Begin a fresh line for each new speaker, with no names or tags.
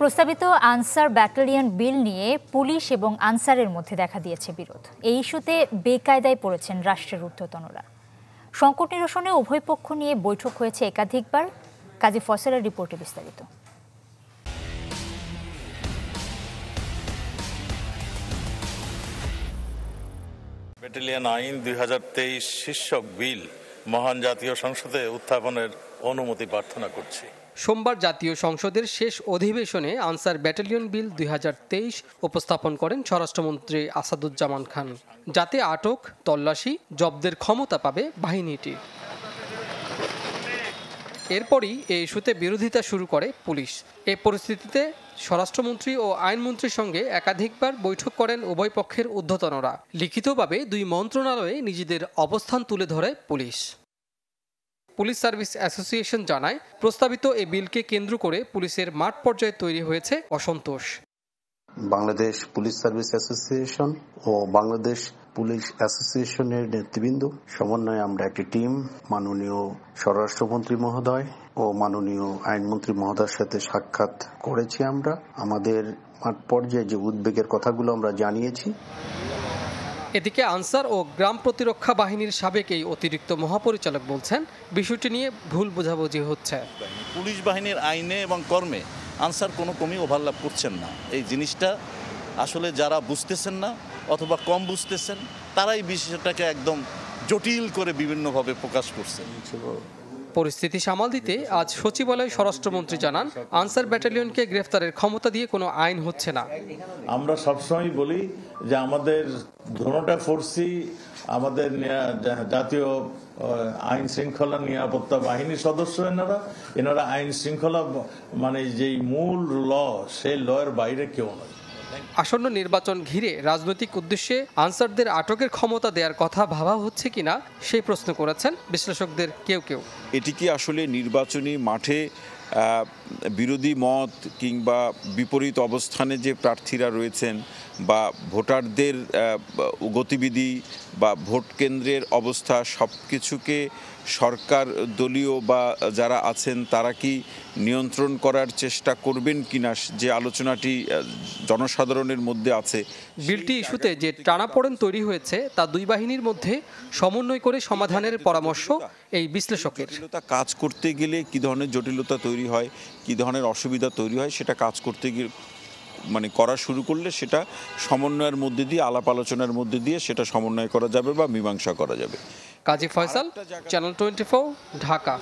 প্রস্তাবিত answer battalion বিল নিয়ে police এবং আনসারের মধ্যে দেখা দিয়েছে বিরোধ এই ইস্যুতে বেকায়দায় পড়েছেন রাষ্ট্রের ঊর্ধ্বতনরা সংকট নিরসনে উভয় পক্ষ নিয়ে বৈঠক হয়েছে একাধিকবার কাজী ফসলের রিপোর্টে বিস্তারিত
ব্যাটালিয়ন আইন দুই শীর্ষক বিল মহান জাতীয় সংসদে উত্থাপনের অনুমতি প্রার্থনা করছি
সোমবার জাতীয় সংসদের শেষ অধিবেশনে আনসার ব্যাটালিয়ন বিল দুই উপস্থাপন করেন স্বরাষ্ট্রমন্ত্রী আসাদুজ্জামান খান যাতে আটক তল্লাশি জব্দের ক্ষমতা পাবে বাহিনীটি এরপরই এই ইস্যুতে বিরোধিতা শুরু করে পুলিশ এ পরিস্থিতিতে স্বরাষ্ট্রমন্ত্রী ও আইনমন্ত্রীর সঙ্গে একাধিকবার বৈঠক করেন উভয় পক্ষের ঊর্ধ্বতনরা লিখিতভাবে দুই মন্ত্রণালয়ে নিজেদের অবস্থান তুলে ধরে পুলিশ পুলিশ সার্ভিস অ্যাসোসিয়েশন জানায় প্রস্তাবিত এই বিলকে কেন্দ্র করে পুলিশের মাঠ পর্যায়ে তৈরি হয়েছে অসন্তোষ
বাংলাদেশ পুলিশ সার্ভিস অ্যাসোসিয়েশন ও
বাংলাদেশ পুলিশ অ্যাসোসিয়েশনের নেতৃবৃন্দ সমন্বয়ে আমরা একটি টিম মাননীয় স্বরাষ্ট্রমন্ত্রী মহোদয় ও মাননীয় আইনমন্ত্রী মহোদয়ের সাথে সাক্ষাৎ করেছি আমরা আমাদের মাঠ পর্যায়ে যে উদ্বেগের কথাগুলো আমরা জানিয়েছি এদিকে আনসার ও গ্রাম প্রতিরক্ষা বাহিনীর সাবেক এই অতিরিক্ত মহাপরিচালক বলছেন বিষয়টি নিয়ে ভুল বোঝাবুঝি হচ্ছে পুলিশ বাহিনীর আইনে এবং কর্মে আনসার
কোনো কমই ওভারলাভ করছেন না এই জিনিসটা আসলে যারা বুঝতেছেন না অথবা কম বুঝতেছেন তারাই বিষয়টাকে একদম জটিল করে বিভিন্নভাবে প্রকাশ করছেন
পরিস্থিতি সামাল দিতে আজ সচিবালয়ে স্বরাষ্ট্রমন্ত্রী জানান আনসার ব্যাটালিয়নকে গ্রেফতারের ক্ষমতা দিয়ে কোনো আইন হচ্ছে না
আমরা সবসময় বলি যে আমাদের ধনটা ফোর্সি আমাদের জাতীয় আইন শৃঙ্খলা নিরাপত্তা বাহিনীর সদস্য এনারা এনারা আইন শৃঙ্খলা মানে যেই মূল ল সেই লয়ের বাইরে কেউ নয়
আসন্ন নির্বাচন ঘিরে রাজনৈতিক উদ্দেশ্যে আনসারদের আটকের ক্ষমতা দেওয়ার কথা ভাবা হচ্ছে কিনা সেই প্রশ্ন করেছেন বিশ্লেষকদের কেউ কেউ
এটি কি আসলে নির্বাচনী মাঠে বিরোধী মত কিংবা বিপরীত অবস্থানে যে প্রার্থীরা রয়েছেন বা ভোটারদের গতিবিধি বা ভোট কেন্দ্রের অবস্থা সব কিছুকে সরকার দলীয় বা যারা আছেন তারা কি নিয়ন্ত্রণ করার চেষ্টা করবেন কিনা
যে আলোচনাটি জনসাধারণের মধ্যে আছে বিলটি ইস্যুতে যে টানাপোড়েন তৈরি হয়েছে তা দুই বাহিনীর মধ্যে সমন্বয় করে সমাধানের পরামর্শ এই বিশ্লেষকের
কাজ করতে গেলে কি ধরনের জটিলতা তৈরি তৈরি হয় কি ধরনের অসুবিধা তৈরি হয় সেটা কাজ করতে গিয়ে মানে করা শুরু করলে সেটা সমন্বয়ের মধ্যে দিয়ে আলাপ আলোচনার মধ্যে দিয়ে সেটা সমন্বয় করা যাবে বা মীমাংসা করা যাবে
কাজী ফয়সাল চ্যানেল টোয়েন্টি ঢাকা